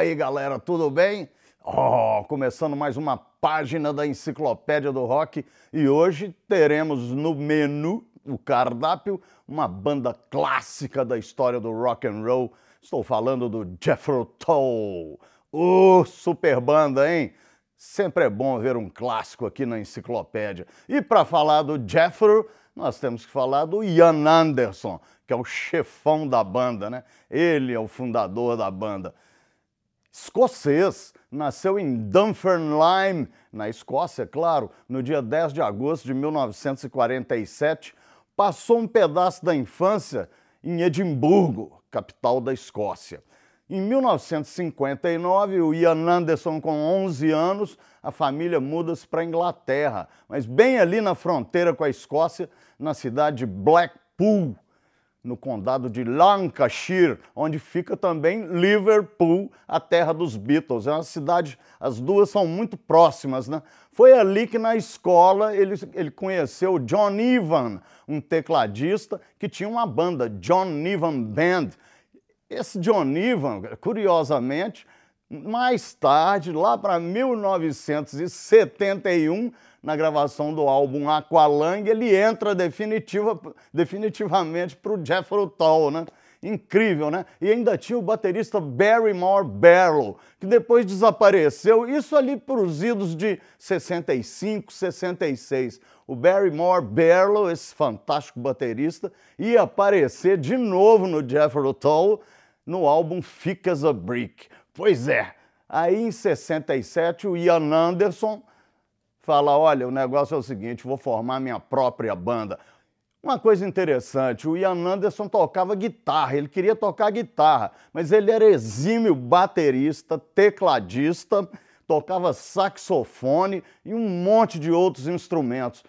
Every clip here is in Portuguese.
aí, galera, tudo bem? Oh, começando mais uma página da Enciclopédia do Rock e hoje teremos no menu, o cardápio, uma banda clássica da história do rock and roll. Estou falando do Jethro Tull. Ô, oh, super banda, hein? Sempre é bom ver um clássico aqui na enciclopédia. E para falar do Jethro, nós temos que falar do Ian Anderson, que é o chefão da banda, né? Ele é o fundador da banda escocês, nasceu em Dunfermline, na Escócia, claro, no dia 10 de agosto de 1947, passou um pedaço da infância em Edimburgo, capital da Escócia. Em 1959, o Ian Anderson, com 11 anos, a família muda-se para a Inglaterra, mas bem ali na fronteira com a Escócia, na cidade de Blackpool, no condado de Lancashire, onde fica também Liverpool, a terra dos Beatles. É uma cidade, as duas são muito próximas, né? Foi ali que na escola ele, ele conheceu John Ivan, um tecladista que tinha uma banda, John Ivan Band. Esse John Ivan, curiosamente, mais tarde, lá para 1971, na gravação do álbum Aqualung, ele entra definitiva, definitivamente para o Jeffro Tull, né? Incrível, né? E ainda tinha o baterista Barrymore Barlow, que depois desapareceu, isso ali para os idos de 65, 66. O Barrymore Barlow, esse fantástico baterista, ia aparecer de novo no Jeffro Tull no álbum as a Brick. Pois é. Aí em 67 o Ian Anderson fala: olha, o negócio é o seguinte, vou formar minha própria banda. Uma coisa interessante, o Ian Anderson tocava guitarra, ele queria tocar guitarra, mas ele era exímio baterista, tecladista, tocava saxofone e um monte de outros instrumentos.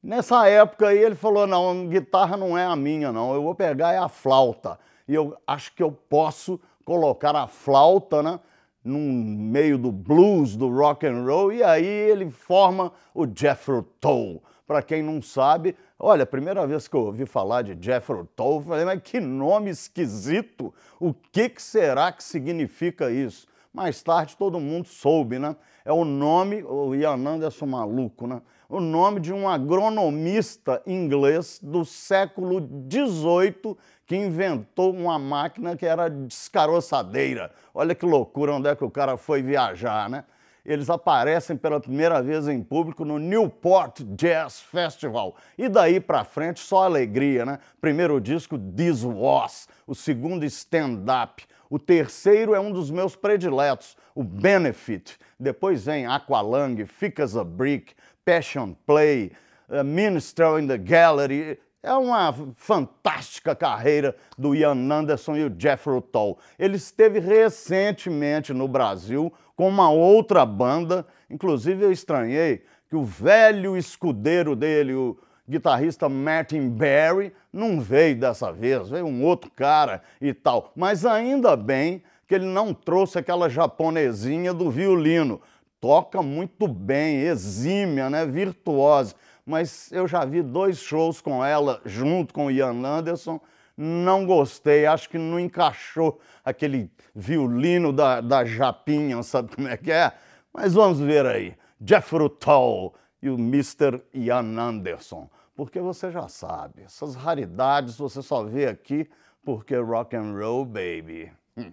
Nessa época aí ele falou: não, guitarra não é a minha, não, eu vou pegar é a flauta. E eu acho que eu posso colocar a flauta, né? No meio do blues, do rock and roll, e aí ele forma o Jethro Toll. Para quem não sabe, olha, a primeira vez que eu ouvi falar de Jethro Tull, falei, mas que nome esquisito! O que, que será que significa isso? Mais tarde todo mundo soube, né? É o nome, o é Anderson maluco, né? O nome de um agronomista inglês do século XVIII que inventou uma máquina que era descaroçadeira. Olha que loucura onde é que o cara foi viajar, né? eles aparecem pela primeira vez em público no Newport Jazz Festival. E daí para frente só alegria, né? Primeiro disco This Was, o segundo Stand Up, o terceiro é um dos meus prediletos, o Benefit. Depois vem Aqualung, as a Brick, Passion Play, eh, Minstrel in the Gallery é uma fantástica carreira do Ian Anderson e o Jeffrey Toll. Ele esteve recentemente no Brasil com uma outra banda, inclusive eu estranhei que o velho escudeiro dele, o guitarrista Martin Barry, não veio dessa vez, veio um outro cara e tal. Mas ainda bem que ele não trouxe aquela japonesinha do violino. Toca muito bem, exímia, né? virtuosa mas eu já vi dois shows com ela junto com o Ian Anderson. Não gostei, acho que não encaixou aquele violino da, da Japinha, sabe como é que é? Mas vamos ver aí. Jeffro Tull e o Mr. Ian Anderson. Porque você já sabe, essas raridades você só vê aqui porque rock and roll, baby, hum,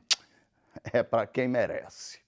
é para quem merece.